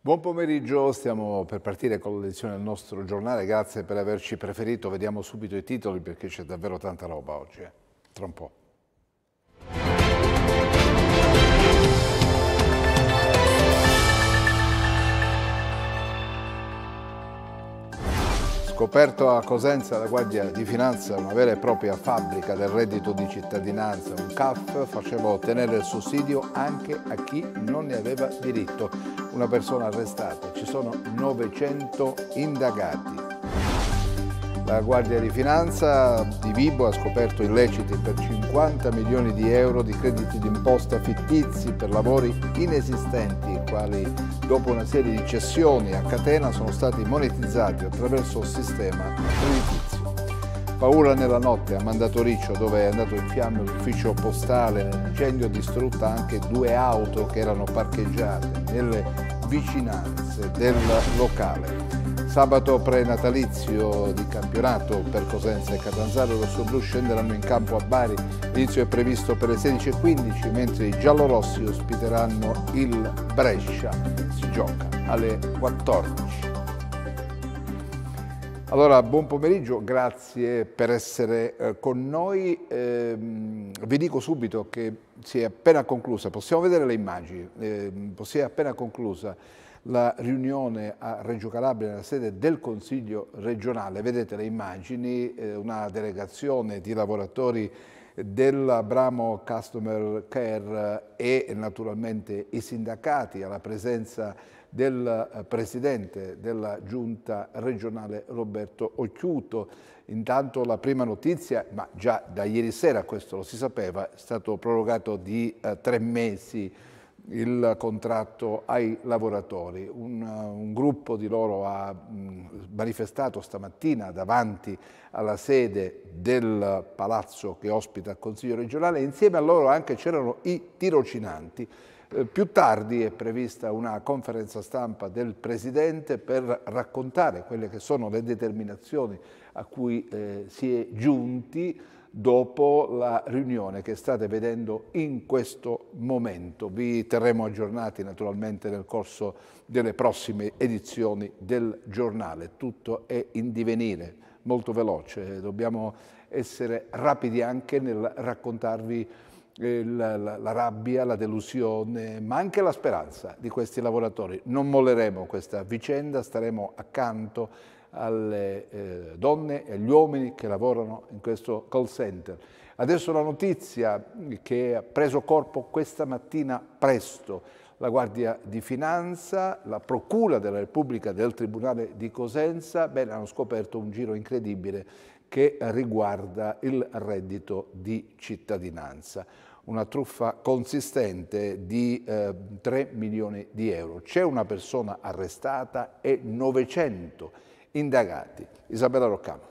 Buon pomeriggio, stiamo per partire con la lezione del nostro giornale, grazie per averci preferito, vediamo subito i titoli perché c'è davvero tanta roba oggi, eh. tra un po'. scoperto a Cosenza la Guardia di Finanza una vera e propria fabbrica del reddito di cittadinanza, un CAF faceva ottenere il sussidio anche a chi non ne aveva diritto. Una persona arrestata, ci sono 900 indagati. La Guardia di Finanza di Vibo ha scoperto illeciti per 50 milioni di euro di crediti d'imposta fittizi per lavori inesistenti, i quali dopo una serie di cessioni a catena sono stati monetizzati attraverso il sistema creditizio. Paura nella notte ha mandato Riccio dove è andato in fiamme l'ufficio postale, nell'incendio distrutta anche due auto che erano parcheggiate nelle vicinanze del locale. Sabato pre-natalizio di campionato per Cosenza e Catanzaro, i rossoblù scenderanno in campo a Bari. L'inizio è previsto per le 16.15, mentre i giallorossi ospiteranno il Brescia. Si gioca alle 14. Allora, buon pomeriggio, grazie per essere eh, con noi. Eh, vi dico subito che si è appena conclusa, possiamo vedere le immagini, eh, si è appena conclusa la riunione a Reggio Calabria nella sede del Consiglio regionale. Vedete le immagini, eh, una delegazione di lavoratori del bramo Customer Care e naturalmente i sindacati alla presenza del eh, Presidente della Giunta regionale Roberto Occhiuto. Intanto la prima notizia, ma già da ieri sera questo lo si sapeva, è stato prorogato di eh, tre mesi il contratto ai lavoratori. Un, uh, un, gruppo di loro ha manifestato stamattina davanti alla sede del palazzo che ospita il Consiglio regionale, insieme a loro anche c'erano i tirocinanti. Eh, più tardi è prevista una conferenza stampa del Presidente per raccontare quelle che sono le determinazioni a cui eh, si è giunti dopo la riunione che state vedendo in questo momento. Vi terremo aggiornati naturalmente nel corso delle prossime edizioni del giornale. Tutto è in divenire, molto veloce. Dobbiamo essere rapidi anche nel raccontarvi eh, la, la, la, rabbia, la delusione, ma anche la speranza di questi lavoratori. Non molleremo questa vicenda, staremo accanto alle eh, donne e agli uomini che lavorano in questo call center. Adesso la notizia che ha preso corpo questa mattina presto, la Guardia di Finanza, la Procura della Repubblica del Tribunale di Cosenza, bene, hanno scoperto un giro incredibile che riguarda il reddito di cittadinanza. Una truffa consistente di eh, 3 milioni di euro. C'è una persona arrestata e 900 indagati. Isabella Roccano.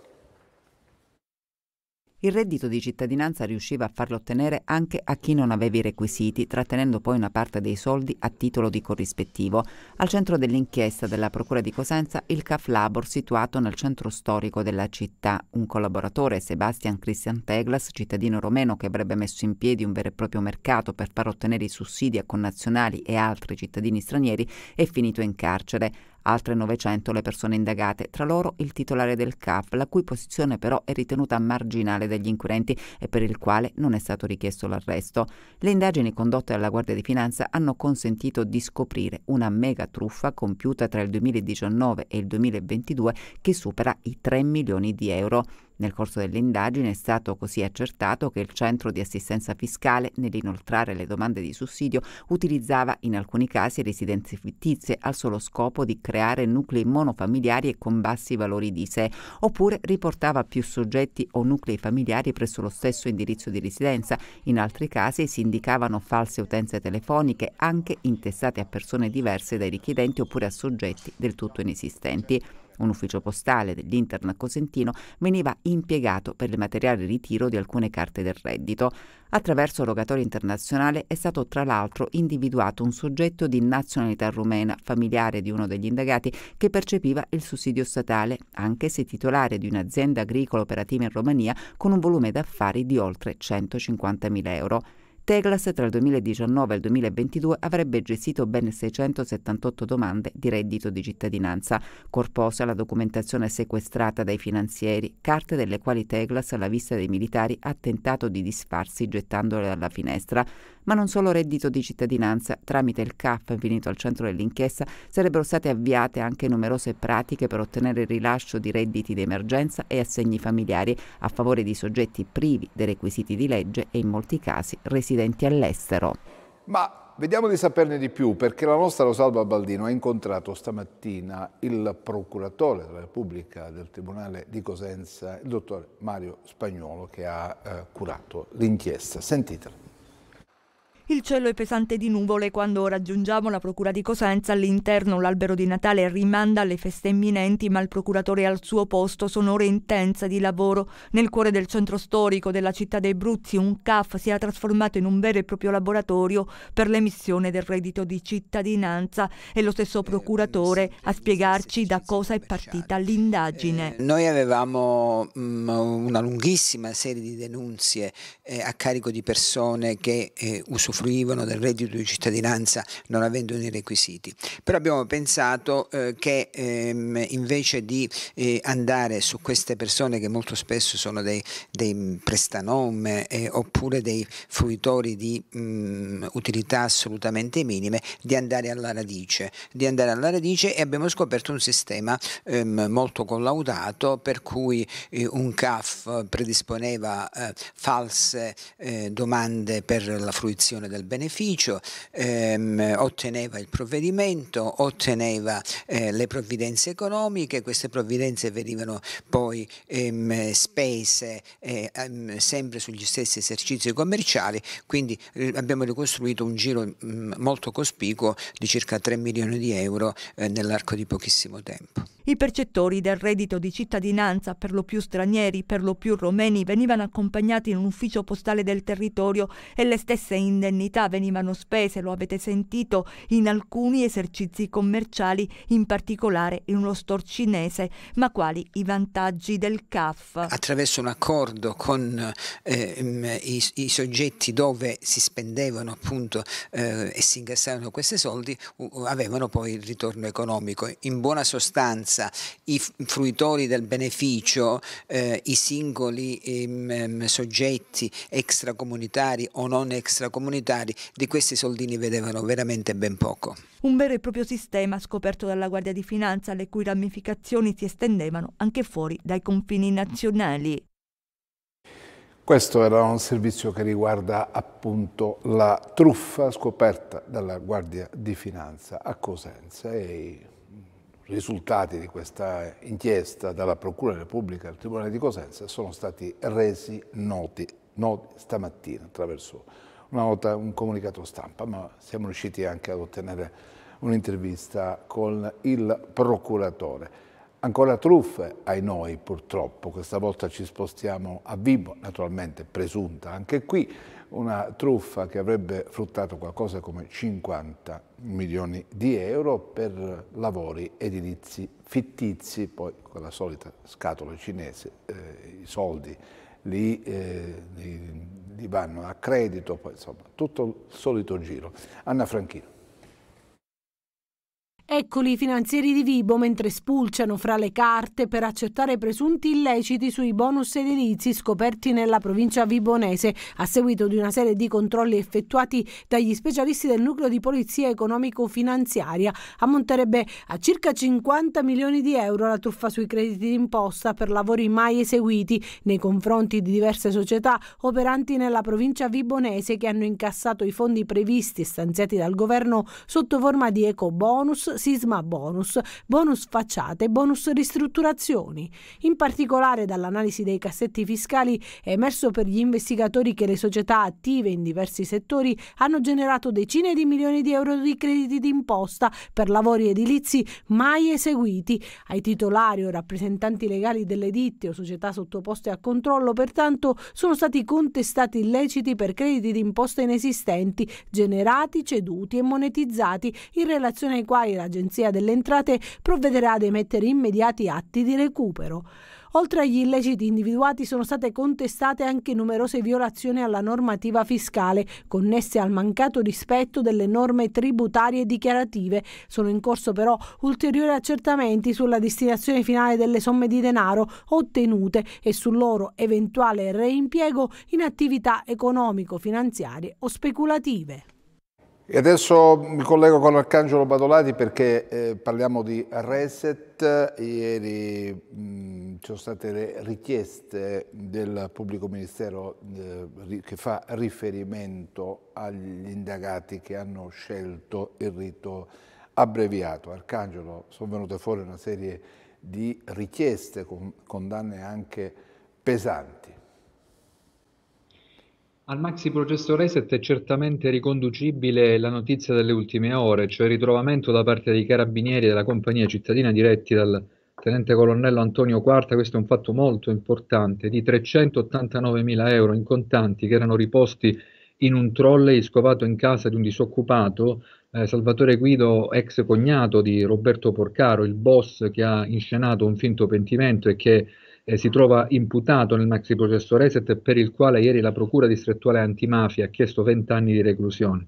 Il reddito di cittadinanza riusciva a farlo ottenere anche a chi non aveva i requisiti, trattenendo poi una parte dei soldi a titolo di corrispettivo. Al centro dell'inchiesta della Procura di Cosenza il CAF Labor situato nel centro storico della città. Un collaboratore, Sebastian Christian Teglas, cittadino romeno che avrebbe messo in piedi un vero e proprio mercato per far ottenere i sussidi a connazionali e altri cittadini stranieri, è finito in carcere altre 900 le persone indagate, tra loro il titolare del CAF, la cui posizione però è ritenuta marginale dagli inquirenti e per il quale non è stato richiesto l'arresto. Le indagini condotte dalla Guardia di Finanza hanno consentito di scoprire una mega truffa compiuta tra il 2019 e il 2022 che supera i 3 milioni di euro. Nel corso dell'indagine è stato così accertato che il centro di assistenza fiscale nell'inoltrare le domande di sussidio utilizzava in alcuni casi residenze fittizie al solo scopo di creare nuclei monofamiliari e con bassi valori di sé, oppure riportava più soggetti o nuclei familiari presso lo stesso indirizzo di residenza. In altri casi si indicavano false utenze telefoniche anche intestate a persone diverse dai richiedenti oppure a soggetti del tutto inesistenti un ufficio postale dell'intern cosentino, veniva impiegato per il materiale ritiro di alcune carte del reddito. Attraverso rogatoria internazionale è stato tra l'altro individuato un soggetto di nazionalità rumena, familiare di uno degli indagati, che percepiva il sussidio statale, anche se titolare di un'azienda agricola operativa in Romania con un volume d'affari di oltre 150.000 euro. Teglas tra il 2019 e il 2022 avrebbe gestito ben 678 domande di reddito di cittadinanza, corposa la documentazione sequestrata dai finanzieri, carte delle quali Teglas alla vista dei militari ha tentato di disfarsi gettandole dalla finestra, ma non solo reddito di cittadinanza. Tramite il CAF, finito al centro dell'inchiesta, sarebbero state avviate anche numerose pratiche per ottenere il rilascio di redditi d'emergenza e assegni familiari a favore di soggetti privi dei requisiti di legge e in molti casi residenti all'estero. Ma Vediamo di saperne di più perché la nostra Rosalba Baldino ha incontrato stamattina il procuratore della Repubblica del Tribunale di Cosenza, il dottor Mario Spagnuolo, che ha eh, curato l'inchiesta. Sentitela. Il cielo è pesante di nuvole quando raggiungiamo la procura di Cosenza. All'interno l'albero di Natale rimanda alle feste imminenti, ma il procuratore è al suo posto. Sono ore intense di lavoro. Nel cuore del centro storico della città dei Bruzzi, un CAF si è trasformato in un vero e proprio laboratorio per l'emissione del reddito di cittadinanza. È lo stesso procuratore a spiegarci da cosa è partita l'indagine. Eh, noi avevamo mh, mm, una lunghissima serie di denunzie eh, a carico di persone che eh, usufruiscono usufruivano del reddito di cittadinanza non avendo i requisiti. Però abbiamo pensato eh, che ehm, invece di eh, andare su queste persone che molto spesso sono dei, dei prestanomme eh, oppure dei fruitori di mh, mm, utilità assolutamente minime, di andare alla radice, di andare alla radice e abbiamo scoperto un sistema ehm, molto collaudato per cui eh, un CAF predisponeva eh, false eh, domande per la fruizione titolare del beneficio, ehm, otteneva il provvedimento, otteneva eh, le provvidenze economiche, queste provvidenze venivano poi ehm, spese eh, ehm, sempre sugli stessi esercizi commerciali, quindi eh, abbiamo ricostruito un giro mh, mm, molto cospicuo di circa 3 milioni di euro eh, nell'arco di pochissimo tempo. I percettori del reddito di cittadinanza, per lo più stranieri, per lo più romeni, venivano accompagnati in un ufficio postale del territorio e le stesse indennità indennità venivano spese, lo avete sentito, in alcuni esercizi commerciali, in particolare in uno store cinese, ma quali i vantaggi del CAF? Attraverso un accordo con eh, i, i, soggetti dove si spendevano appunto eh, e si incassavano questi soldi, uh, avevano poi il ritorno economico. In buona sostanza i fruitori del beneficio, eh, i singoli ehm, soggetti extracomunitari o non extracomunitari, parlamentari di questi soldini vedevano veramente ben poco. Un vero e proprio sistema scoperto dalla Guardia di Finanza le cui ramificazioni si estendevano anche fuori dai confini nazionali. Questo era un servizio che riguarda appunto la truffa scoperta dalla Guardia di Finanza a Cosenza e i risultati di questa inchiesta dalla Procura della Repubblica al Tribunale di Cosenza sono stati resi noti, noti stamattina attraverso una volta un comunicato stampa, ma siamo riusciti anche ad ottenere un'intervista con il procuratore. Ancora truffe ai noi purtroppo, questa volta ci spostiamo a Vibo, naturalmente presunta anche qui, una truffa che avrebbe fruttato qualcosa come 50 milioni di euro per lavori edilizi fittizi, poi con la solita scatola cinese, eh, i soldi lì eh, di vanno a credito, poi, insomma, tutto il solito giro. Anna Franchino. Eccoli i finanzieri di Vibo mentre spulciano fra le carte per accertare presunti illeciti sui bonus edilizi scoperti nella provincia vibonese a seguito di una serie di controlli effettuati dagli specialisti del nucleo di polizia economico-finanziaria. Ammonterebbe a circa 50 milioni di euro la truffa sui crediti d'imposta per lavori mai eseguiti nei confronti di diverse società operanti nella provincia vibonese che hanno incassato i fondi previsti e stanziati dal governo sotto forma di eco bonus sisma bonus, bonus facciate, bonus ristrutturazioni. In particolare dall'analisi dei cassetti fiscali è emerso per gli investigatori che le società attive in diversi settori hanno generato decine di milioni di euro di crediti d'imposta per lavori edilizi mai eseguiti. Ai titolari o rappresentanti legali delle ditte o società sottoposte a controllo, pertanto, sono stati contestati illeciti per crediti d'imposta inesistenti, generati, ceduti e monetizzati, in relazione ai quali la l'Agenzia delle Entrate provvederà ad emettere immediati atti di recupero. Oltre agli illeciti individuati sono state contestate anche numerose violazioni alla normativa fiscale connesse al mancato rispetto delle norme tributarie dichiarative. Sono in corso però ulteriori accertamenti sulla destinazione finale delle somme di denaro ottenute e sul loro eventuale reimpiego in attività economico-finanziarie o speculative. E adesso mi collego con Arcangelo Badolati perché eh, parliamo di reset. Ieri mm, ci sono state le richieste del pubblico ministero eh, che fa riferimento agli indagati che hanno scelto il rito abbreviato. Arcangelo, sono venute fuori una serie di richieste con condanne anche pesanti. Al maxi processo reset è certamente riconducibile la notizia delle ultime ore, cioè il ritrovamento da parte dei carabinieri della compagnia cittadina diretti dal tenente colonnello Antonio Quarta, questo è un fatto molto importante, di 389 mila euro in contanti che erano riposti in un trolley scovato in casa di un disoccupato, eh, Salvatore Guido, ex cognato di Roberto Porcaro, il boss che ha inscenato un finto pentimento e che eh, si trova imputato nel maxi processo Reset per il quale ieri la Procura distrettuale antimafia ha chiesto 20 anni di reclusione.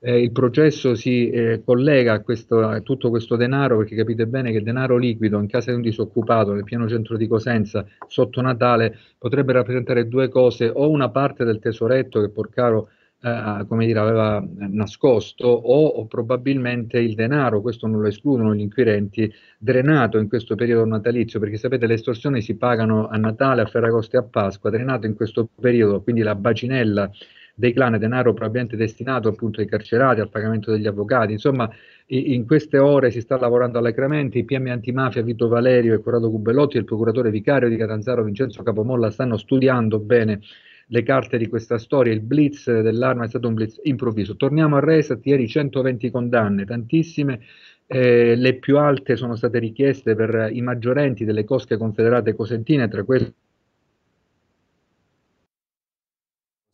Eh, il processo si eh, collega a, questo, a, tutto questo denaro perché capite bene che denaro liquido in casa di un disoccupato nel pieno centro di Cosenza sotto Natale potrebbe rappresentare due cose o una parte del tesoretto che Porcaro eh, come dire, aveva eh, nascosto o, o, probabilmente il denaro, questo non lo escludono gli inquirenti, drenato in questo periodo natalizio, perché sapete le estorsioni si pagano a Natale, a Ferragosto e a Pasqua, drenato in questo periodo, quindi la bacinella dei clan, denaro probabilmente destinato appunto ai carcerati, al pagamento degli avvocati, insomma in queste ore si sta lavorando alacremente, i PM antimafia Vito Valerio e Corrado Gubellotti e il procuratore vicario di Catanzaro Vincenzo Capomolla stanno studiando bene le carte di questa storia, il blitz dell'arma è stato un blitz improvviso. Torniamo a Resat, ieri 120 condanne, tantissime, eh, le più alte sono state richieste per i maggiorenti delle cosche confederate cosentine, tra queste...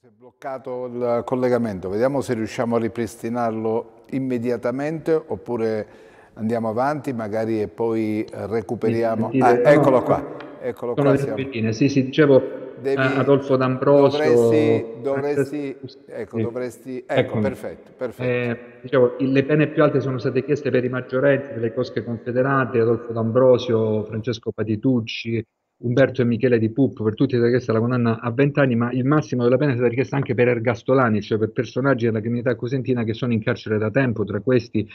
Si è bloccato il collegamento, vediamo se riusciamo a ripristinarlo immediatamente oppure andiamo avanti magari e poi recuperiamo. Ah, eccolo qua. Eccolo qua siamo. Sì, sì, dicevo, devi, ah, Adolfo D'Ambrosio. Dovresti, dovresti, ecco, dovresti, ecco, perfetto. perfetto. Eh, diciamo, le pene più alte sono state chieste per i maggiorenni delle cosche confederate, Adolfo D'Ambrosio, Francesco Patitucci, Umberto e Michele Di Pup, per tutti è stata richiesta la condanna a 20 anni, ma il massimo della pena è stata richiesta anche per ergastolani, cioè per personaggi della criminalità cosentina che sono in carcere da tempo, tra questi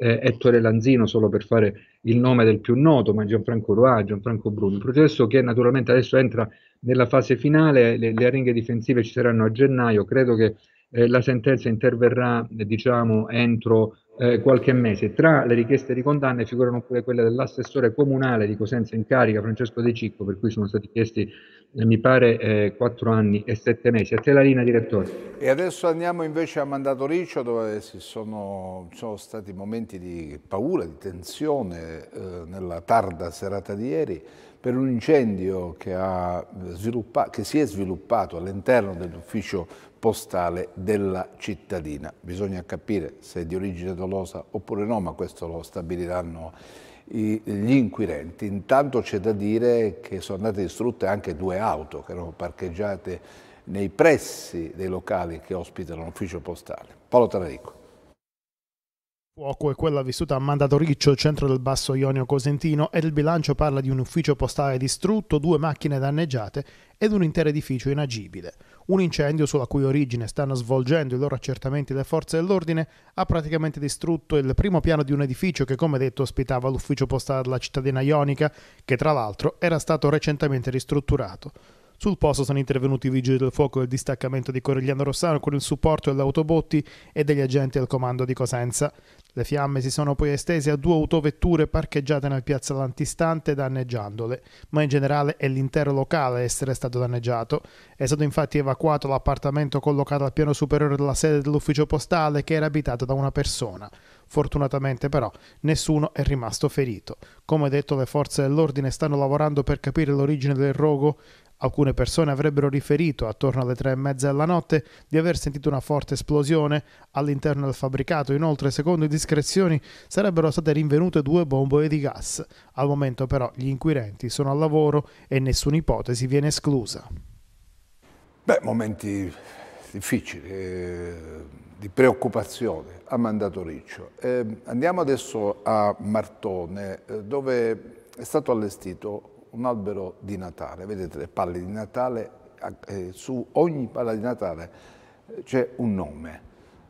eh, Ettore Lanzino, solo per fare il nome del più noto, ma Gianfranco Roa, Gianfranco Bruni. Un processo che naturalmente adesso entra nella fase finale, le, le aringhe difensive ci saranno a gennaio, credo che eh, la sentenza interverrà diciamo, entro eh, qualche mese. Tra le richieste di condanne figurano pure quelle dell'assessore comunale di Cosenza in carica, Francesco De Cicco, per cui sono stati chiesti, eh, mi pare, eh, quattro anni e sette mesi. A te la linea, direttore. E adesso andiamo invece a Mandato Riccio, dove ci sono, sono stati momenti di paura, di tensione eh, nella tarda serata di ieri per un incendio che, che si è sviluppato all'interno dell'ufficio postale della cittadina. Bisogna capire se è di origine dolosa oppure no, ma questo lo stabiliranno gli inquirenti. Intanto c'è da dire che sono andate distrutte anche due auto che erano parcheggiate nei pressi dei locali che ospitano l'ufficio postale. Paolo Tararico fuoco è quella vissuta a Mandatoriccio, centro del Basso Ionio Cosentino, e il bilancio parla di un ufficio postale distrutto, due macchine danneggiate ed un intero edificio inagibile. Un incendio sulla cui origine stanno svolgendo i loro accertamenti le forze dell'ordine ha praticamente distrutto il primo piano di un edificio che come detto ospitava l'ufficio postale della cittadina ionica, che tra l'altro era stato recentemente ristrutturato. Sul posto sono intervenuti i vigili del fuoco del distaccamento di Corigliano Rossano con il supporto dell'autobotti e degli agenti del comando di Cosenza. Le fiamme si sono poi estese a due autovetture parcheggiate nel piazzale antistante danneggiandole, ma in generale è l'intero locale a essere stato danneggiato. È stato infatti evacuato l'appartamento collocato al piano superiore della sede dell'ufficio postale che era abitato da una persona. Fortunatamente però nessuno è rimasto ferito. Come detto le forze dell'ordine stanno lavorando per capire l'origine del rogo, Alcune persone avrebbero riferito, attorno alle tre e mezza della notte, di aver sentito una forte esplosione all'interno del fabbricato. Inoltre, secondo le discrezioni, sarebbero state rinvenute due bombole di gas. Al momento, però, gli inquirenti sono al lavoro e nessuna ipotesi viene esclusa. Beh, momenti difficili, eh, di preoccupazione ha mandato Riccio. Eh, andiamo adesso a Martone, eh, dove è stato allestito un albero di Natale, vedete le palle di Natale, eh, su ogni palla di Natale eh, c'è un nome,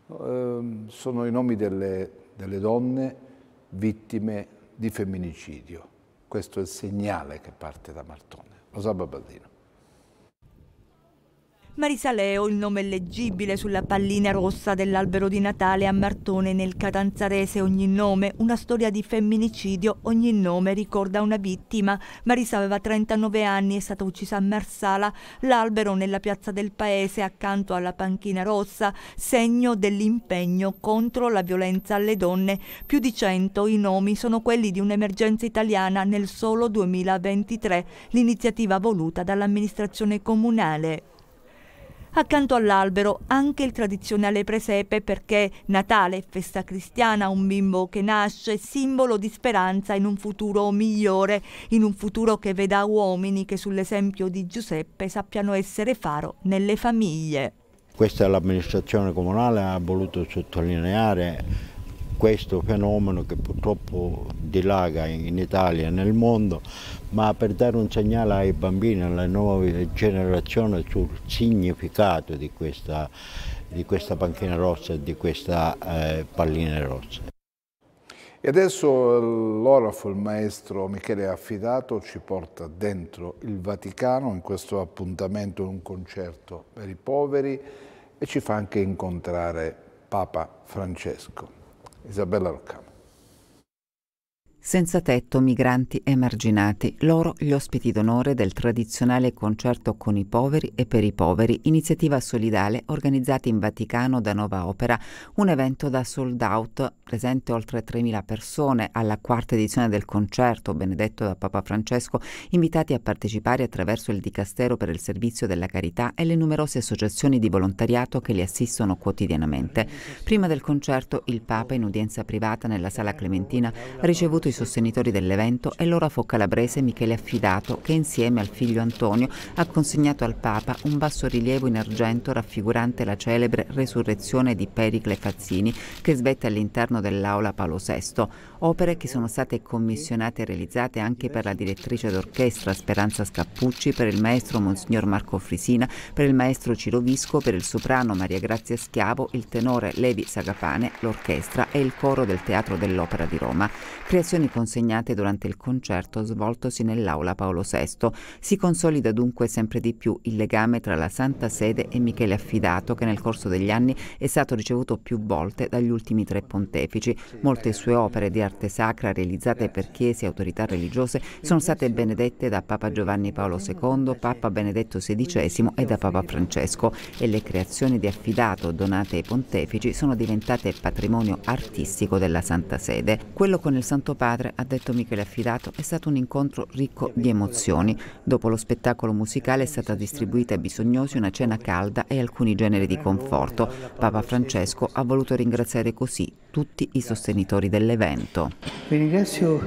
ehm, sono i nomi delle, delle donne vittime di femminicidio, questo è il segnale che parte da Martone, lo Baldino. Marisa Leo, il nome leggibile sulla pallina rossa dell'albero di Natale a Martone nel Catanzarese ogni nome, una storia di femminicidio, ogni nome ricorda una vittima. Marisa aveva 39 anni, è stata uccisa a Marsala, l'albero nella piazza del paese accanto alla panchina rossa, segno dell'impegno contro la violenza alle donne. Più di 100 i nomi sono quelli di un'emergenza italiana nel solo 2023, l'iniziativa voluta dall'amministrazione comunale. Accanto all'albero anche il tradizionale presepe perché Natale, festa cristiana, un bimbo che nasce, simbolo di speranza in un futuro migliore, in un futuro che veda uomini che sull'esempio di Giuseppe sappiano essere faro nelle famiglie. Questa l'amministrazione comunale ha voluto sottolineare questo fenomeno che purtroppo dilaga in Italia e nel mondo, ma per dare un segnale ai bambini, alla nuova generazione sul significato di questa, di questa panchina rossa e di questa eh, pallina rossa. E adesso l'orafo, il maestro Michele Affidato, ci porta dentro il Vaticano in questo appuntamento, un concerto per i poveri e ci fa anche incontrare Papa Francesco. Isabella Roca. senza tetto, migranti emarginati, loro gli ospiti d'onore del tradizionale concerto con i poveri e per i poveri, iniziativa solidale organizzata in Vaticano da Nova Opera, un evento da sold out, presente oltre 3.000 persone alla quarta edizione del concerto benedetto da Papa Francesco, invitati a partecipare attraverso il Dicastero per il Servizio della Carità e le numerose associazioni di volontariato che li assistono quotidianamente. Prima del concerto il Papa in udienza privata nella Sala Clementina ha ricevuto i sostenitori dell'evento è l'orafo calabrese Michele Affidato che insieme al figlio Antonio ha consegnato al Papa un bassorilievo in argento raffigurante la celebre resurrezione di Pericle Fazzini che svette all'interno dell'aula Paolo VI opere che sono state commissionate e realizzate anche per la direttrice d'orchestra Speranza Scappucci, per il maestro Monsignor Marco Frisina, per il maestro Ciro Visco, per il soprano Maria Grazia Schiavo, il tenore Levi Sagapane, l'orchestra e il coro del Teatro dell'Opera di Roma. Creazioni consegnate durante il concerto svoltosi nell'aula Paolo VI. Si consolida dunque sempre di più il legame tra la Santa Sede e Michele Affidato che nel corso degli anni è stato ricevuto più volte dagli ultimi tre pontefici. Molte sue opere di arte sacra realizzate per chiese e autorità religiose sono state benedette da Papa Giovanni Paolo II, Papa Benedetto XVI e da Papa Francesco e le creazioni di affidato donate ai pontefici sono diventate patrimonio artistico della Santa Sede. Quello con il Santo Padre, ha detto Michele Affidato, è stato un incontro ricco di emozioni. Dopo lo spettacolo musicale è stata distribuita ai bisognosi una cena calda e alcuni generi di conforto. Papa Francesco ha voluto ringraziare così tutti i sostenitori dell'evento tutto. Vi ringrazio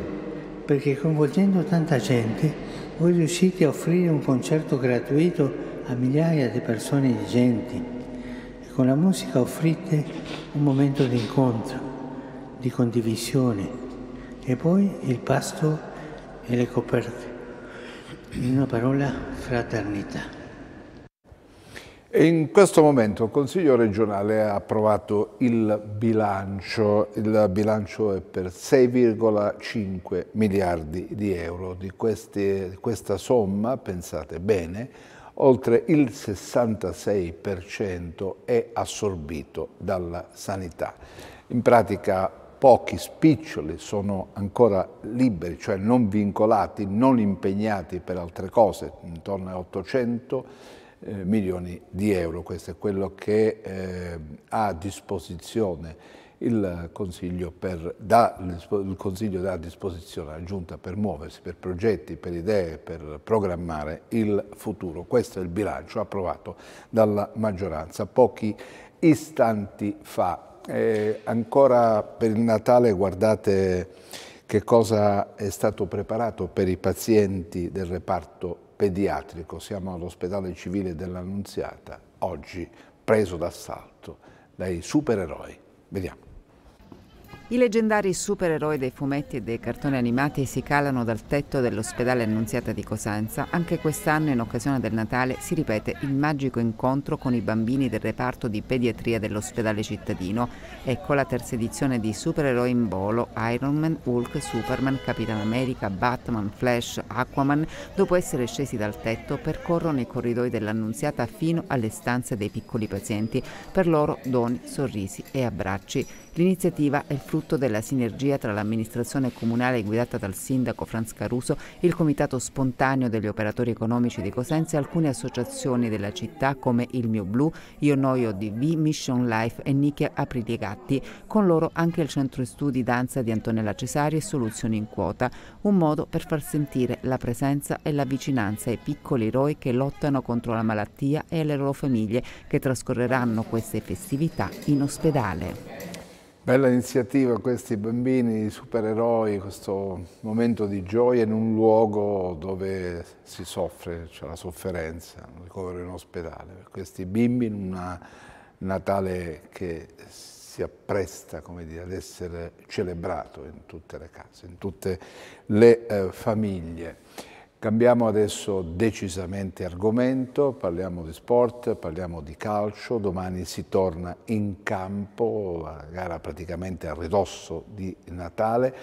perché coinvolgendo tanta gente voi riuscite a offrire un concerto gratuito a migliaia di persone indigenti e con la musica offrite un momento di incontro, di condivisione e poi il pasto e le coperte. In una parola, fraternità. In questo momento il Consiglio regionale ha approvato il bilancio, il bilancio è per 6,5 miliardi di euro, di, queste, questa somma, pensate bene, oltre il 66% è assorbito dalla sanità. In pratica pochi spiccioli sono ancora liberi, cioè non vincolati, non impegnati per altre cose, intorno ai 800 eh, milioni di euro. Questo è quello che eh, ha a disposizione il Consiglio, per, da, il Consiglio dà a disposizione la Giunta per muoversi, per progetti, per idee, per programmare il futuro. Questo è il bilancio approvato dalla maggioranza pochi istanti fa. Eh, ancora per il Natale guardate che cosa è stato preparato per i pazienti del reparto pediatrico, siamo all'ospedale civile dell'Annunziata, oggi preso d'assalto dai supereroi. Vediamo. I leggendari supereroi dei fumetti e dei cartoni animati si calano dal tetto dell'ospedale Annunziata di Cosenza. Anche quest'anno, in occasione del Natale, si ripete il magico incontro con i bambini del reparto di pediatria dell'ospedale cittadino. Ecco la terza edizione di Supereroi in volo, Iron Man, Hulk, Superman, Capitan America, Batman, Flash, Aquaman. Dopo essere scesi dal tetto, percorrono i corridoi dell'Annunziata fino alle stanze dei piccoli pazienti. Per loro doni, sorrisi e abbracci. L'iniziativa è il frutto della sinergia tra l'amministrazione comunale guidata dal sindaco Franz Caruso, il comitato spontaneo degli operatori economici di Cosenza e alcune associazioni della città come Il Mio Blu, Io Noio DV, Mission Life e Nicchia Aprilegatti. Con loro anche il centro studi danza di Antonella Cesari e Soluzioni in Quota, un modo per far sentire la presenza e la vicinanza ai piccoli eroi che lottano contro la malattia e alle loro famiglie che trascorreranno queste festività in ospedale. Bella iniziativa questi bambini supereroi, questo momento di gioia in un luogo dove si soffre, c'è cioè la sofferenza, un ricovero in ospedale. Per Questi bimbi in un Natale che si appresta dire, ad essere celebrato in tutte le case, in tutte le eh, famiglie. Cambiamo adesso decisamente argomento, parliamo di sport, parliamo di calcio, domani si torna in campo, la gara praticamente a ridosso di Natale,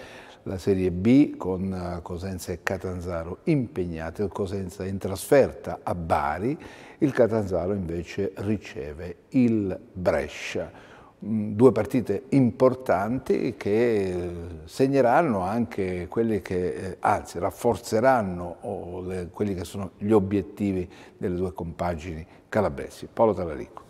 la Serie B con eh, Cosenza e Catanzaro impegnate, il Cosenza in trasferta a Bari, il Catanzaro invece riceve il Brescia due partite importanti che segneranno anche quelli che, eh, anzi rafforzeranno quelli che sono gli obiettivi delle due compagini calabresi. Paolo Talarico.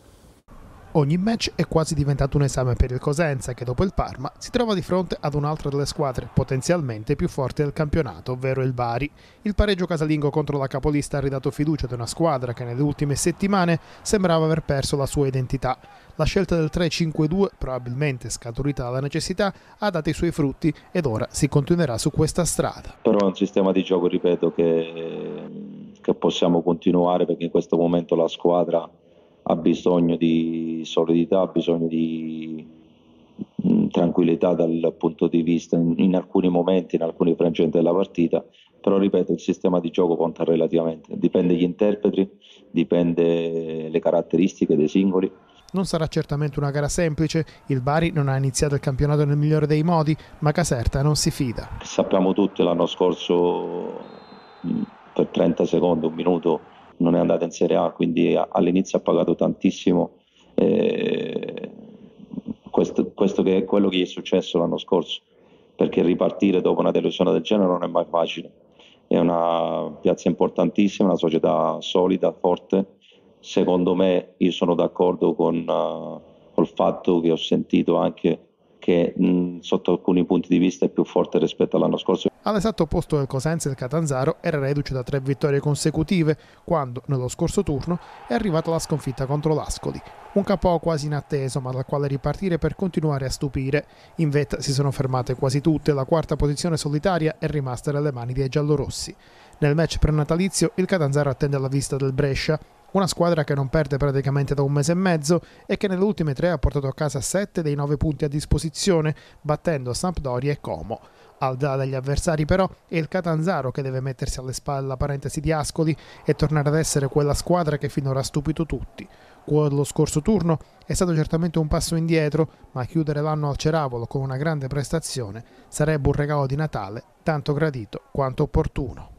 Ogni match è quasi diventato un esame per il Cosenza che dopo il Parma si trova di fronte ad un'altra delle squadre potenzialmente più forte del campionato, ovvero il Bari. Il pareggio casalingo contro la capolista ha ridato fiducia ad una squadra che nelle ultime settimane sembrava aver perso la sua identità. La scelta del 3-5-2, probabilmente scaturita dalla necessità, ha dato i suoi frutti ed ora si continuerà su questa strada. Però è un sistema di gioco, ripeto, che, che possiamo continuare perché in questo momento la squadra ha bisogno di solidità, ha bisogno di mm, tranquillità dal punto di vista in, in, alcuni momenti, in alcuni frangenti della partita, però ripeto il sistema di gioco conta relativamente, dipende gli interpreti, dipende le caratteristiche dei singoli. Non sarà certamente una gara semplice, il Bari non ha iniziato il campionato nel migliore dei modi, ma Caserta non si fida. Sappiamo tutti l'anno scorso mm, per 30 secondi, un minuto non è andata in Serie A, quindi all'inizio ha pagato tantissimo. Eh, questo, questo che è quello che gli è successo l'anno scorso, perché ripartire dopo una delusione del genere non è mai facile. È una piazza importantissima, una società solida, forte. Secondo me, io sono d'accordo con uh, col fatto che ho sentito anche che mh, sotto alcuni punti di vista è più forte rispetto all'anno scorso. All'esatto opposto del Cosenza il Catanzaro era reduce da tre vittorie consecutive quando, nello scorso turno, è arrivata la sconfitta contro l'Ascoli. Un capo quasi inatteso ma dal quale ripartire per continuare a stupire. In vetta si sono fermate quasi tutte, la quarta posizione solitaria è rimasta nelle mani dei giallorossi. Nel match prenatalizio il Catanzaro attende la vista del Brescia, una squadra che non perde praticamente da un mese e mezzo e che nelle ultime tre ha portato a casa 7 dei 9 punti a disposizione, battendo Sampdoria e Como. Al di là degli avversari però è il Catanzaro che deve mettersi alle spalle la parentesi di Ascoli e tornare ad essere quella squadra che finora ha stupito tutti. Lo scorso turno è stato certamente un passo indietro, ma chiudere l'anno al Ceravolo con una grande prestazione sarebbe un regalo di Natale tanto gradito quanto opportuno.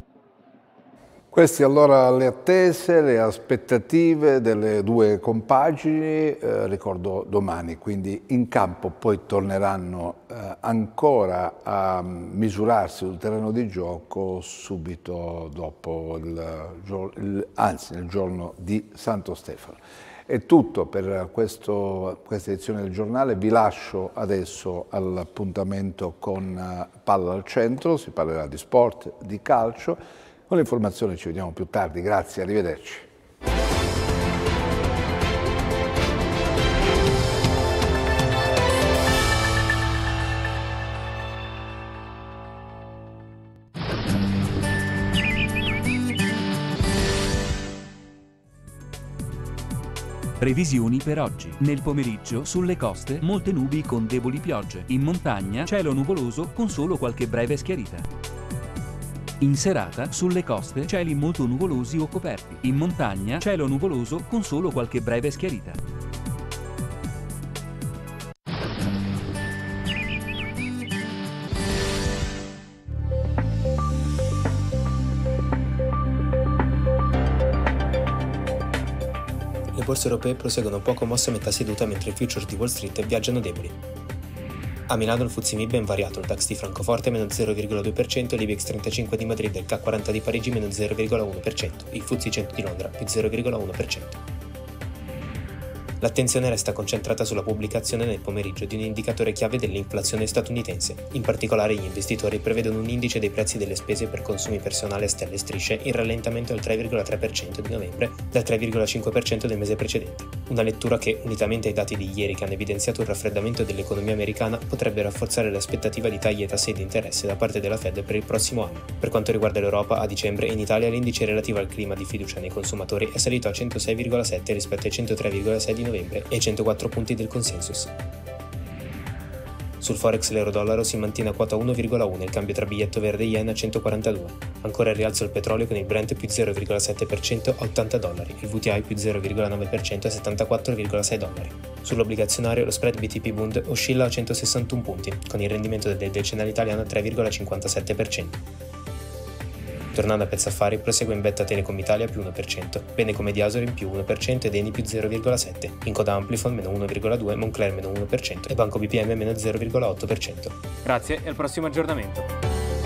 Queste allora le attese, le aspettative delle due compagini, eh, ricordo domani, quindi in campo poi torneranno eh, ancora a misurarsi sul terreno di gioco subito dopo il, il, anzi, il giorno di Santo Stefano. È tutto per questo, questa edizione del giornale, vi lascio adesso all'appuntamento con eh, Palla al Centro, si parlerà di sport, di calcio con le informazioni ci vediamo più tardi, grazie, arrivederci. Previsioni per oggi. Nel pomeriggio, sulle coste, molte nubi con deboli piogge. In montagna, cielo nuvoloso con solo qualche breve schiarita. In serata, sulle coste, cieli molto nuvolosi o coperti. In montagna, cielo nuvoloso con solo qualche breve schiarita. Le borse europee proseguono poco mosse a metà seduta mentre i futures di Wall Street viaggiano deboli. A Milano il Fuzzi Mib è invariato, il DAX di Francoforte meno 0,2%, l'IBEX 35 di Madrid e il K40 di Parigi meno 0,1%, il Fuzzi 100 di Londra più 0,1%. L'attenzione resta concentrata sulla pubblicazione nel pomeriggio di un indicatore chiave dell'inflazione statunitense. In particolare gli investitori prevedono un indice dei prezzi delle spese per consumi personali a stelle e strisce in rallentamento al 3,3% di novembre dal 3,5% del mese precedente. Una lettura che, unitamente ai dati di ieri che hanno evidenziato un raffreddamento dell'economia americana, potrebbe rafforzare l'aspettativa di tagli e tassi di interesse da parte della Fed per il prossimo anno. Per quanto riguarda l'Europa, a dicembre in Italia l'indice relativo al clima di fiducia nei consumatori è salito a 106,7 rispetto ai 103,6 di novembre novembre e 104 punti del consensus. Sul forex l'euro-dollaro si mantiene a quota 1,1 il cambio tra biglietto verde e yen a 142. Ancora il rialzo il petrolio con il Brent più 0,7% a 80 dollari, il VTI più 0,9% a 74,6 dollari. Sull'obbligazionario lo spread BTP Bund oscilla a 161 punti, con il rendimento del decennale italiano a 3,57%. Tornando a Pezzaffari, prosegue in vetta Telecom Italia più 1%, bene come Diasorin più 1% e Deni più 0,7%, in coda Amplifon meno 1,2%, Moncler meno 1% e Banco BPM meno 0,8%. Grazie e al prossimo aggiornamento.